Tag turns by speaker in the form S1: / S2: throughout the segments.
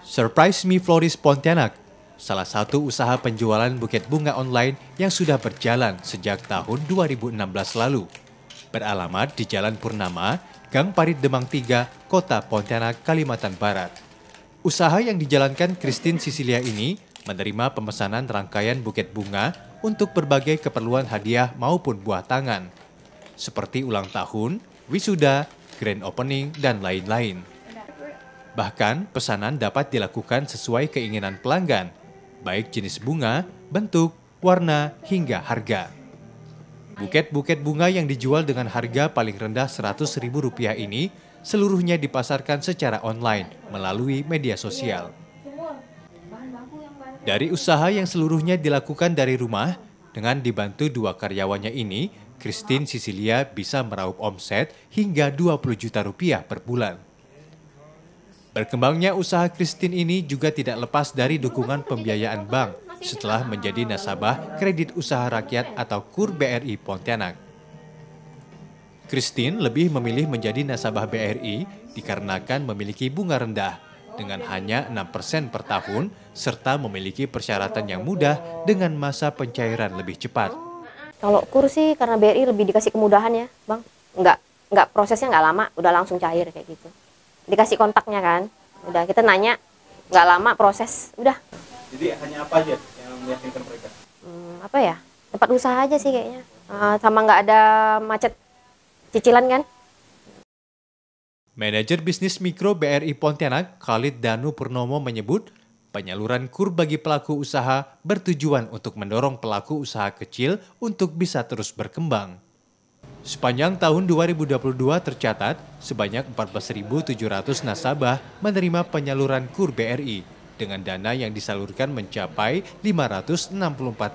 S1: Surprise Me Floris Pontianak, salah satu usaha penjualan buket bunga online yang sudah berjalan sejak tahun 2016 lalu. Beralamat di Jalan Purnama, Gang Parit Demang 3, Kota Pontianak, Kalimantan Barat. Usaha yang dijalankan Christine Sicilia ini menerima pemesanan rangkaian buket bunga untuk berbagai keperluan hadiah maupun buah tangan, seperti ulang tahun, wisuda, grand opening, dan lain-lain. Bahkan, pesanan dapat dilakukan sesuai keinginan pelanggan, baik jenis bunga, bentuk, warna, hingga harga. Buket-buket bunga yang dijual dengan harga paling rendah Rp100.000 ini seluruhnya dipasarkan secara online melalui media sosial. Dari usaha yang seluruhnya dilakukan dari rumah, dengan dibantu dua karyawannya ini, Christine Sicilia bisa meraup omset hingga 20 juta rupiah per bulan. Berkembangnya usaha Christine ini juga tidak lepas dari dukungan pembiayaan bank setelah menjadi nasabah kredit usaha rakyat atau KUR BRI Pontianak. Christine lebih memilih menjadi nasabah BRI dikarenakan memiliki bunga rendah dengan hanya 6% per tahun serta memiliki persyaratan yang mudah dengan masa pencairan lebih cepat.
S2: Kalau KUR sih karena BRI lebih dikasih kemudahan ya, Bang. Nggak, nggak prosesnya nggak lama, udah langsung cair kayak gitu dikasih kontaknya kan udah kita nanya nggak lama proses udah
S1: jadi hanya apa aja yang
S2: meyakinkan mereka hmm, apa ya tempat usaha aja sih kayaknya uh, sama nggak ada macet cicilan kan
S1: Manajer bisnis mikro BRI Pontianak Khalid Danu Purnomo menyebut penyaluran kur bagi pelaku usaha bertujuan untuk mendorong pelaku usaha kecil untuk bisa terus berkembang. Sepanjang tahun 2022 tercatat sebanyak 14.700 nasabah menerima penyaluran KUR BRI dengan dana yang disalurkan mencapai
S3: 564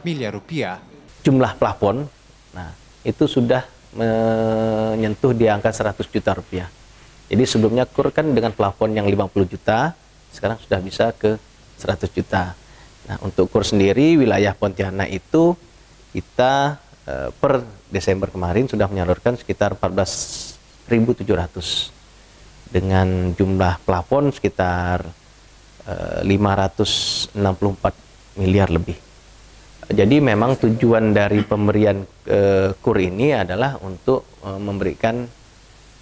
S3: miliar rupiah. Jumlah plafon, nah itu sudah menyentuh di angka 100 juta rupiah. Jadi sebelumnya KUR kan dengan plafon yang 50 juta, sekarang sudah bisa ke 100 juta. Nah untuk KUR sendiri wilayah Pontianak itu kita Eh, per Desember kemarin sudah menyalurkan sekitar 14.700 dengan jumlah plafon sekitar eh, uh, 564 miliar lebih. Jadi memang tujuan dari pemberian uh, KUR ini adalah untuk uh, memberikan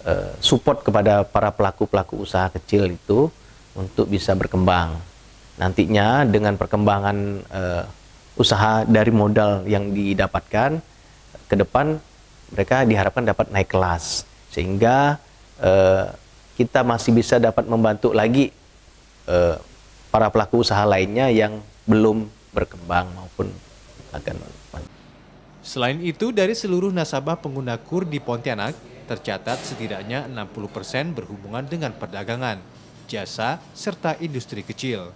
S3: uh, support kepada para pelaku-pelaku usaha kecil itu untuk bisa berkembang. Nantinya dengan perkembangan uh, usaha dari modal yang didapatkan ke depan mereka diharapkan dapat naik kelas sehingga eh, kita masih bisa dapat membantu lagi eh, para pelaku usaha lainnya yang belum berkembang maupun akan
S1: Selain itu, dari seluruh nasabah pengguna KUR di Pontianak, tercatat setidaknya 60% persen berhubungan dengan perdagangan, jasa, serta industri kecil.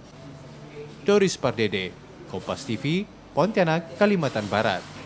S1: Doris Pardede, Kompas
S2: TV, Pontianak, Kalimantan Barat.